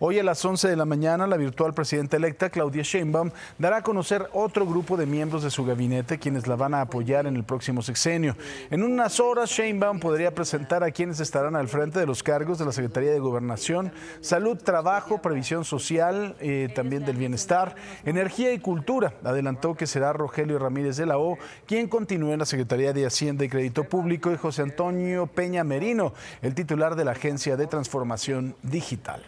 Hoy a las 11 de la mañana, la virtual presidenta electa Claudia Sheinbaum dará a conocer otro grupo de miembros de su gabinete quienes la van a apoyar en el próximo sexenio. En unas horas, Sheinbaum podría presentar a quienes estarán al frente de los cargos de la Secretaría de Gobernación, Salud, Trabajo, Previsión Social, eh, también del Bienestar, Energía y Cultura. Adelantó que será Rogelio Ramírez de la O quien continúe en la Secretaría de Hacienda y Crédito Público y José Antonio Peña Merino, el titular de la Agencia de Transformación Digital.